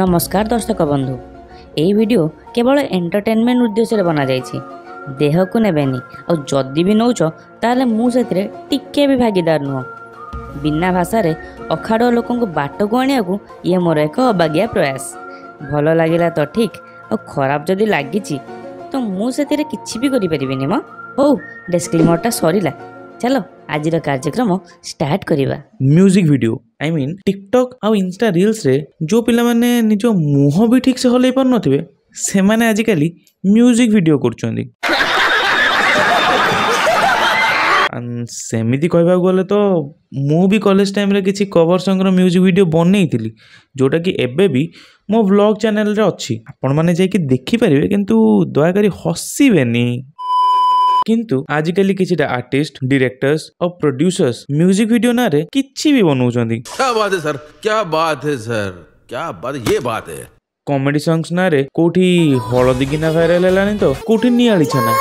নমস্কার দর্শক বন্ধু এই ভিডিও কেবল এন্টারটেনমেন্ট উদ্দেশ্যে বনাযাইছি দেহକୁ ନେବେନି ଆଉ ଯଦି ବି ନେଉଛ ତାହେଲେ ମୁଁ ସେଥିରେ ଟିକିଏ ବି ଭାଗିଦାର ନୁହଁ ବିନା ଭାଷାରେ ଅଖାଡ଼ୁଆ ଲୋକଙ୍କୁ ବାଟକୁ ଆଣିବାକୁ ଇଏ ମୋର ଏକ ଅବାଗିଆ ପ୍ରୟାସ ଭଲ ଲାଗିଲା ତ ଠିକ୍ ଆଉ ଖରାପ ଯଦି ଲାଗିଛି ତ ମୁଁ ସେଥିରେ କିଛି ବି କରିପାରିବିନି ମ ହଉ ଡେସ୍କ୍ରିମରଟା ସରିଲା ଚାଲ ଆଜିର କାର୍ଯ୍ୟକ୍ରମ ଷ୍ଟାର୍ଟ କରିବା music video I mean TikTok ଆଉ ଇନଷ୍ଟା ରିଲ୍ସରେ ଯେଉଁ ପିଲାମାନେ ନିଜ ମୁହଁ ବି ଠିକ୍ସେ ହଲେଇ ପାରୁନଥିବେ ସେମାନେ ଆଜିକାଲି ମ୍ୟୁଜିକ୍ ଭିଡ଼ିଓ କରୁଛନ୍ତି ସେମିତି କହିବାକୁ ଗଲେ ତ ମୁଁ ବି କଲେଜ ଟାଇମ୍ରେ କିଛି କଭର ସଙ୍ଗର ମ୍ୟୁଜିକ୍ ଭିଡ଼ିଓ ବନେଇଥିଲି ଯେଉଁଟାକି ଏବେ ବି ମୋ ବ୍ଲଗ୍ ଚ୍ୟାନେଲ୍ରେ ଅଛି ଆପଣମାନେ ଯାଇକି ଦେଖିପାରିବେ କିନ୍ତୁ ଦୟାକରି ହସିବେନି କିନ୍ତୁ ଆଜିକାଲି କିଛିଟା ଆର୍ଟିଷ୍ଟ ଡିରେକ୍ଟର୍ସ ଆଉ ପ୍ରଡ୍ୟୁସର୍ସ ମ୍ୟୁଜିକ ଭିଡିଓ ନାଁରେ କିଛି ବି ବନଉଛନ୍ତି କମେଡି ସଙ୍ଗସ ନାଁରେ କୋଉଠି ହଳଦୀ ଗିନା ଭାଇରାଲ ହେଲାଣି ତ କୋଉଠି ନିଆଳି ଛେନା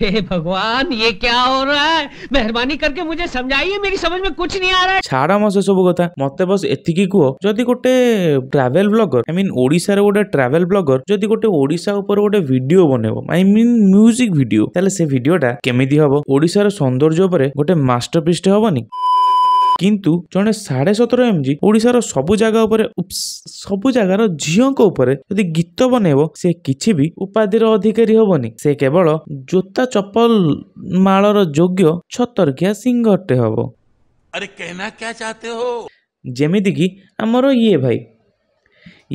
हे भगवान ये क्या हो रहा है मेहरबानी करके मुझे समझाइए मेरी समझ में कुछ नहीं आ रहा है छाड़ा मैं सब कथा मत बस एतिकी कह जदि गोटे ट्रावेल ब्लगर आई मीन ओडार गोटे ट्रावेल ब्लगर जदि गोटे ओडा उपर गोटे भिड बनेबो आई मीन म्यूजिक भिडियो तेल से भिडियोटा केमिति हम ओडार सौंदर्य ऊपर गोटे मास्टरपीस टे हेनी কিন্তু জোন 17.5 এমজি ওড়িশার সবু জায়গা উপরে ও সবু জায়গার ঝিওক উপরে যদি গীত বনেব সে কিছিবি उपाদির অধিকারী হবনি সে কেবল জোতা চप्पल মালর যোগ্য ছত্রগা সিংহটে হব আরে کہنا কি চাইতে হো জেমিদগি আমরো ইয়ে ভাই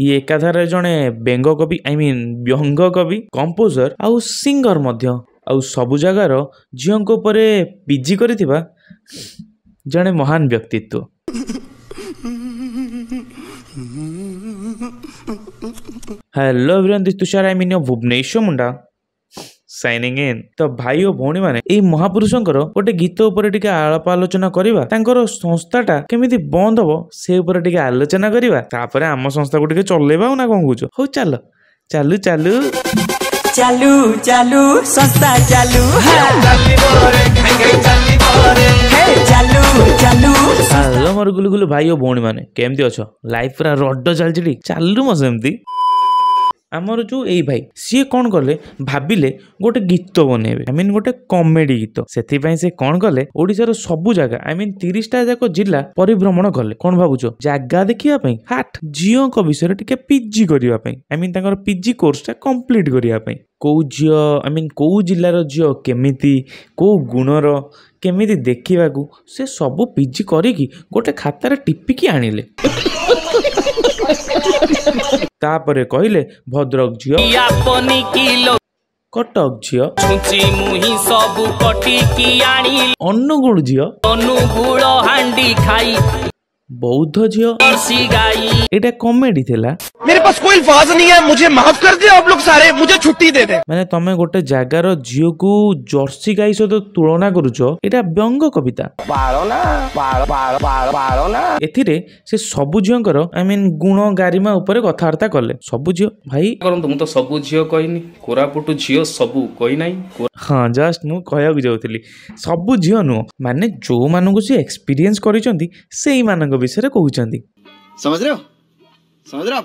ই একাধারে জোন বেঙ্গ কবি আই মিন ব্যঙ্গ কবি কম্পোজার আউ सिंगर মধ্যে আউ সবু জায়গার ঝিওক উপরে বিজি করিতিবা ଜଣେ ମହାନ ବ୍ୟକ୍ତିତ୍ୱ hello everyone this Tushar I mean Bhubaneswar Munda signing in ତ ଭାଇ ଓ ଭଉଣୀମାନେ ଏହି ମହାପୁରୁଷଙ୍କର ଗୋଟେ ଗୀତ ଉପରେ ଟିକେ ଆଳାପ ଆଲୋଚନା କରିବା ତାଙ୍କର ସଂସ୍ଥାଟା କେମିତି ବନ୍ଦ ହବ ସେ ଉପରେ ଟିକେ ଆଲୋଚନା କରିବା ତାପରେ ଆମ ସଂସ୍ଥାକୁ ଟିକେ ଚଲେଇବା ଆଉ ନା କ'ଣ କହୁଛ ହଉ ଚାଲ ଚାଲୁ ଚାଲୁ চালু চালু সস্তা চালু চালু চালু ହ୍ୟାଲୋ ମୋର ଗୁଲୁଗୁଲୁ ଭାଇ ଓ ଭଉଣୀମାନେ କେମିତି ଅଛ ଲାଇଫ୍ ପୁରା ରଡ୍ଡ ଚାଲିଛି ଟି ଚାଲୁ ମୋ ସେମିତି ଆମର ଯେଉଁ ଏଇ ଭାଇ ସିଏ କ'ଣ କଲେ ଭାବିଲେ ଗୋଟେ ଗୀତ ବନେଇବେ ଆଇ ମିନ୍ ଗୋଟେ କମେଡି ଗୀତ ସେଥିପାଇଁ ସେ କ'ଣ କଲେ ଓଡ଼ିଶାର ସବୁ ଜାଗା ଆଇ ମିନ୍ ତିରିଶଟା ଯାକ ଜିଲ୍ଲା ପରିଭ୍ରମଣ କଲେ କ'ଣ ଭାବୁଛ ଜାଗା ଦେଖିବା ପାଇଁ ହାଟ ଝିଅଙ୍କ ବିଷୟରେ ଟିକେ ପିଜି କରିବା ପାଇଁ ଆଇ ମିନ୍ ତାଙ୍କର ପିଜି କୋର୍ସଟା କମ୍ପ୍ଲିଟ୍ କରିବା ପାଇଁ କେଉଁ ଝିଅ ଆଇ ମିନ୍ କେଉଁ ଜିଲ୍ଲାର ଝିଅ କେମିତି କେଉଁ ଗୁଣର କେମିତି ଦେଖିବାକୁ ସେ ସବୁ ପିଜି କରିକି ଗୋଟେ ଖାତାରେ ଟିପିକି ଆଣିଲେ ତାପରେ କହିଲେ ଭଦ୍ରକ ଝିଅ କଟକ ଝିଅ ସବୁ ଅନୁଗୁଳ ଝିଅ ଅନୁଗୁଳ ହାଣ୍ଡି ଖାଇ বৌদ্ধ ঝিও এটা কমেডি থিলা मेरे पास कोई अल्फाज नहीं है मुझे माफ कर दे आप लोग सारे मुझे छुट्टी दे दे মানে তুমি গোটে জাগার ঝিওকু জর্সি গাই সহ তুলনা করুছ এটা ব্যঙ্গ কবিতা এথিরে সে সবু ঝিওঙ্কর আই মিন গুণ গারিমা উপরে কথাবার্তা কলে সবু ঝিও ভাই କରନ୍ତୁ ମୁଁ ତ ସବୁ ଝିଅ କହିନି କୋରାପୁଟ ଝିଅ ସବୁ କହିନାହିଁ ହଁ ଜଷ୍ଟ ମୁଁ କହିବାକୁ ଯାଉଥିଲି ସବୁ ଝିଅ ନୁହଁ ମାନେ ଯେଉଁମାନଙ୍କୁ ସେ ଏକ୍ସପିରିଏନ୍ସ କରିଛନ୍ତି ସେଇମାନଙ୍କ ବିଷୟରେ କହୁଛନ୍ତି ସମୁଦ୍ର ସମୁଦ୍ର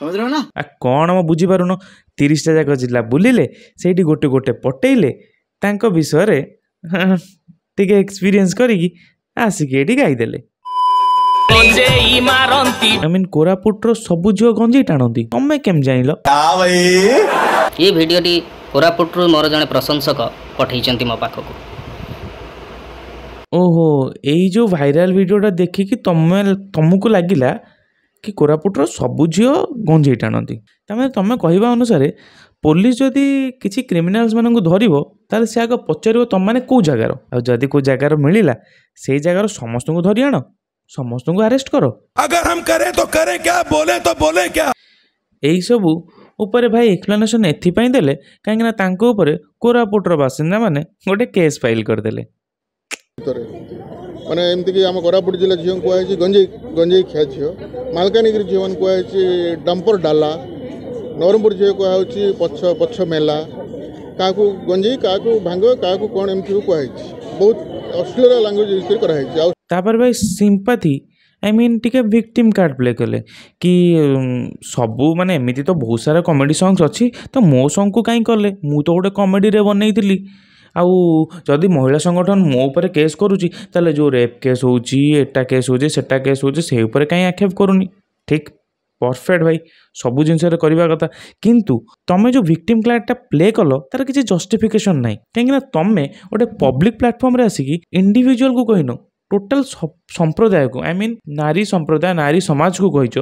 ସମୁଦ୍ର ନା ଆ କ'ଣ ମୁଁ ବୁଝିପାରୁନ ତିରିଶଟା ଯାକ ଜିଲ୍ଲା ବୁଲିଲେ ସେଇଠି ଗୋଟେ ଗୋଟେ ପଟେଇଲେ ତାଙ୍କ ବିଷୟରେ ଟିକେ ଏକ୍ସପିରିଏନ୍ସ କରିକି ଆସିକି ଏଠି ଗାଇଦେଲେ ଆଇ ମିନ୍ କୋରାପୁଟର ସବୁ ଝିଅ ଗଞ୍ଜେଇ ଟାଣନ୍ତି ତମେ କେମିତି ଜାଣିଲ ଏ ଭିଡ଼ିଓଟି କୋରାପୁଟରୁ ମୋର ଜଣେ ପ୍ରଶଂସକ ପଠେଇଛନ୍ତି ମୋ ପାଖକୁ ଓହୋ ଏଇ ଯେଉଁ ଭାଇରାଲ୍ ଭିଡ଼ିଓଟା ଦେଖିକି ତମେ ତମକୁ ଲାଗିଲା କି କୋରାପୁଟର ସବୁ ଝିଅ ଗଞ୍ଜେଇ ଟାଣନ୍ତି ତାମାନେ ତମେ କହିବା ଅନୁସାରେ ପୋଲିସ ଯଦି କିଛି କ୍ରିମିନାଲ୍ସମାନଙ୍କୁ ଧରିବ ତାହେଲେ ସେ ଆଗ ପଚାରିବ ତମମାନେ କେଉଁ ଜାଗାର ଆଉ ଯଦି କେଉଁ ଜାଗାର ମିଳିଲା ସେଇ ଜାଗାର ସମସ୍ତଙ୍କୁ ଧରି ଆଣ ସମସ୍ତଙ୍କୁ ଆରେଷ୍ଟ କର ଏଇସବୁ ଉପରେ ଭାଇ ଏକ୍ସପ୍ଲାନେସନ୍ ଏଥିପାଇଁ ଦେଲେ କାହିଁକିନା ତାଙ୍କ ଉପରେ କୋରାପୁଟର ବାସିନ୍ଦାମାନେ ଗୋଟେ କେସ୍ ଫାଇଲ୍ କରିଦେଲେ ଭିତରେ ମାନେ ଏମିତିକି ଆମ କୋରାପୁଟ ଜିଲ୍ଲା ଝିଅଙ୍କୁ କୁହାଯାଇଛି ଗଞ୍ଜେଇ ଗଞ୍ଜେଇ ଖିଆ ଝିଅ ମାଲକାନଗିରି ଝିଅମାନଙ୍କୁ କୁହାଯାଇଛି ଡମ୍ପର ଡାଲା ନବରଙ୍ଗପୁର ଝିଅ କୁହାହେଉଛି ପଛ ପଛ ମେଲା କାହାକୁ ଗଞ୍ଜେଇ କାହାକୁ ଭାଙ୍ଗ କାହାକୁ କ'ଣ ଏମିତି ସବୁ କୁହାହେଇଛି ବହୁତ ଅଶ୍ଳୀଳ ଲାଙ୍ଗୁଏଜ୍ ୟୁଜ୍ କରାହେଇଛି ଆଉ ତାପରେ ଭାଇ ସିମ୍ପାଥି ଆଇ ମିନ୍ ଟିକେ ଭିକ୍ଟିମ୍ କାର୍ଡ଼ ପ୍ଲେ କଲେ କି ସବୁ ମାନେ ଏମିତି ତ ବହୁତ ସାରା କମେଡ଼ି ସଙ୍ଗସ୍ ଅଛି ତ ମୋ ସଙ୍ଗକୁ କାହିଁ କଲେ ମୁଁ ତ ଗୋଟେ କମେଡ଼ିରେ ବନେଇଥିଲି ଆଉ ଯଦି ମହିଳା ସଂଗଠନ ମୋ ଉପରେ କେସ୍ କରୁଛି ତାହେଲେ ଯେଉଁ ରେପ୍ କେସ୍ ହେଉଛି ଏଟା କେସ୍ ହେଉଛି ସେଟା କେସ୍ ହେଉଛି ସେଇ ଉପରେ କାହିଁ ଆକ୍ଷେପ କରୁନି ଠିକ୍ ପରଫେକ୍ଟ ଭାଇ ସବୁ ଜିନିଷରେ କରିବା କଥା କିନ୍ତୁ ତମେ ଯେଉଁ ଭିକ୍ଟିମ୍ କ୍ଲାର୍ଡ଼ଟା ପ୍ଲେ କଲ ତାର କିଛି ଜଷ୍ଟିଫିକେସନ୍ ନାହିଁ କାହିଁକିନା ତମେ ଗୋଟେ ପବ୍ଲିକ୍ ପ୍ଲାଟଫର୍ମରେ ଆସିକି ଇଣ୍ଡିଭିଜୁଆଲକୁ କହିନ ଟୋଟାଲ ସମ୍ପ୍ରଦାୟକୁ ଆଇ ମିନ୍ ନାରୀ ସମ୍ପ୍ରଦାୟ ନାରୀ ସମାଜକୁ କହିଛ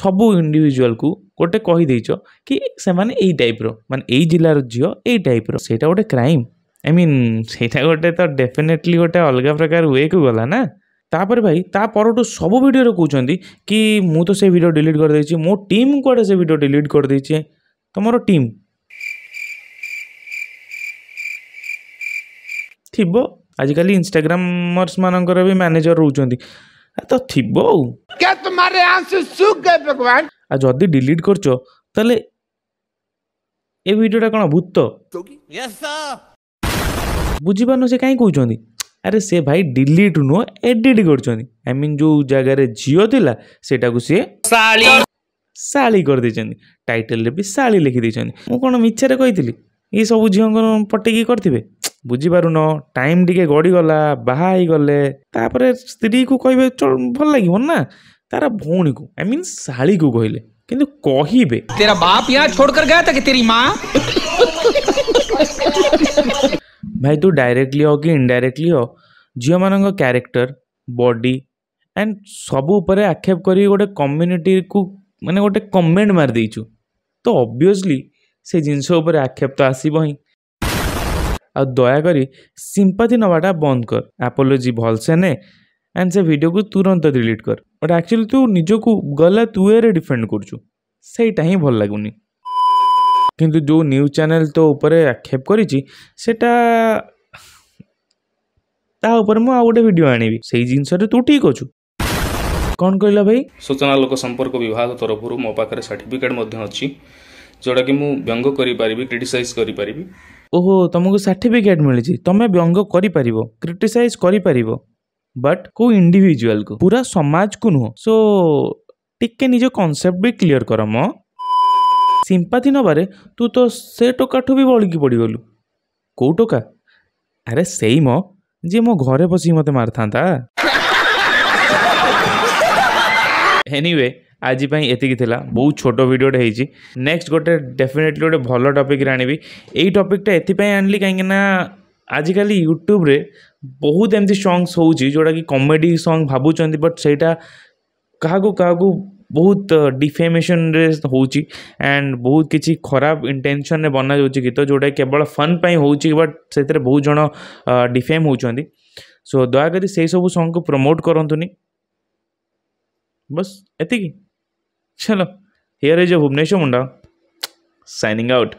ସବୁ ଇଣ୍ଡିଭିଜୁଆଲକୁ ଗୋଟେ କହିଦେଇଛ କି ସେମାନେ ଏଇ ଟାଇପ୍ର ମାନେ ଏଇ ଜିଲ୍ଲାର ଝିଅ ଏଇ ଟାଇପ୍ର ସେଇଟା ଗୋଟେ କ୍ରାଇମ୍ आई मीन सेटा गोटे तो डेफिनेटली गोटे अलग प्रकार वे को गला ना तापर भाई तापर सब भिडर कौन कि मुझे तो भिड डिलीट करदे मो टीम कड़े से भिड डिलीट करदे तुम तो टीम थी आजिकल इनस्टाग्रामर्स मानक भी मैनेजर रोचा तो तुम्हारे भगवान जदि डिलीट कर ये वीडियो कौन भूत तो? ବୁଝିପାରୁନୁ ସେ କାହିଁ କହୁଛନ୍ତି ଆରେ ସେ ଭାଇ ଡିଲିଟ୍ ନୁହଁ ଏଡିଟ୍ କରୁଛନ୍ତି ଆଇ ମିନ୍ ଯେଉଁ ଜାଗାରେ ଝିଅ ଥିଲା ସେଇଟାକୁ ସିଏ ଶାଳି କରିଦେଇଛନ୍ତି ଟାଇଟେଲରେ ବି ଶାଳି ଲେଖିଦେଇଛନ୍ତି ମୁଁ କ'ଣ ମିଛାରେ କହିଥିଲି ଏ ସବୁ ଝିଅଙ୍କର ପଟେଇକି କରିଥିବେ ବୁଝିପାରୁନ ଟାଇମ୍ ଟିକେ ଗଡ଼ିଗଲା ବାହା ହେଇଗଲେ ତାପରେ ସ୍ତ୍ରୀକୁ କହିବେ ଚଳ ଭଲ ଲାଗିବ ନା ତାର ଭଉଣୀକୁ ଆଇ ମିନ୍ ଶାଳୀକୁ କହିଲେ କିନ୍ତୁ କହିବେ ତେରା ବାପ୍ ୟାର ଛୋଡ଼କର ଗୟା ତା କି ତେରି ମା भाई तू डायरेक्टली हो कि इनडायरेक्टली हो झील मान क्यारेक्टर बॉडी एंड सबूत आक्षेप कर गोटे कम्युनिटी को मैंने गोटे कमेंट मारदे तो ऑब्वियसली से जिनस आक्षेप तो आसब ही आ दयाक सिंपाथी नवाटा बंद कर आपोलोजी भलसे ने एंड से भिड को तुरंत डिलीट कर बट एक्चुअली तू निजक गलत वे डिफेंड करूचु से भल लगुनी କିନ୍ତୁ ଯେଉଁ ନ୍ୟୁଜ୍ ଚ୍ୟାନେଲ୍ ତୋ ଉପରେ ଆକ୍ଷେପ କରିଛି ସେଟା ତା ଉପରେ ମୁଁ ଆଉ ଗୋଟେ ଭିଡ଼ିଓ ଆଣିବି ସେଇ ଜିନିଷରେ ତୁ ଠିକ୍ ଅଛୁ କ'ଣ କହିଲା ଭାଇ ସୂଚନା ଲୋକ ସମ୍ପର୍କ ବିଭାଗ ତରଫରୁ ମୋ ପାଖରେ ସାର୍ଟିଫିକେଟ୍ ମଧ୍ୟ ଅଛି ଯେଉଁଟାକି ମୁଁ ବ୍ୟଙ୍ଗ କରିପାରିବି କ୍ରିଟିସାଇଜ୍ କରିପାରିବି ଓହୋ ତୁମକୁ ସାର୍ଟିଫିକେଟ୍ ମିଳିଛି ତୁମେ ବ୍ୟଙ୍ଗ କରିପାରିବ କ୍ରିଟିସାଇଜ୍ କରିପାରିବ ବଟ୍ କେଉଁ ଇଣ୍ଡିଭିଜୁଆଲ୍କୁ ପୁରା ସମାଜକୁ ନୁହଁ ସୋ ଟିକେ ନିଜ କନସେପ୍ଟ ବି କ୍ଲିଅର୍ କର ମ ସିମ୍ପାଥି ନେବାରେ ତୁ ତ ସେ ଟୋକାଠୁ ବି ବଳିକି ପଡ଼ିଗଲୁ କେଉଁ ଟୋକା ଆରେ ସେଇ ମ ଯିଏ ମୋ ଘରେ ବସିକି ମୋତେ ମାରିଥାନ୍ତା ଏନିୱେ ଆଜି ପାଇଁ ଏତିକି ଥିଲା ବହୁତ ଛୋଟ ଭିଡ଼ିଓଟେ ହେଇଛି ନେକ୍ସଟ ଗୋଟେ ଡେଫିନେଟଲି ଗୋଟେ ଭଲ ଟପିକରେ ଆଣିବି ଏଇ ଟପିକଟା ଏଥିପାଇଁ ଆଣିଲି କାହିଁକିନା ଆଜିକାଲି ୟୁଟ୍ୟୁବରେ ବହୁତ ଏମିତି ସଙ୍ଗସ୍ ହେଉଛି ଯେଉଁଟାକି କମେଡ଼ି ସଙ୍ଗ୍ ଭାବୁଛନ୍ତି ବଟ୍ ସେଇଟା କାହାକୁ କାହାକୁ ବହୁତ ଡିଫେମେସନ୍ରେ ହେଉଛି ଆଣ୍ଡ ବହୁତ କିଛି ଖରାପ ଇଣ୍ଟେନସନ୍ରେ ବନାଯାଉଛି ଗୀତ ଯେଉଁଟାକି କେବଳ ଫନ୍ ପାଇଁ ହେଉଛି ବଟ୍ ସେଥିରେ ବହୁତ ଜଣ ଡିଫେମ୍ ହେଉଛନ୍ତି ସୋ ଦୟାକରି ସେହିସବୁ ସଙ୍ଗକୁ ପ୍ରମୋଟ୍ କରନ୍ତୁନି ବସ୍ ଏତିକି ଚାଲ here is Bhubaneswar Munda signing out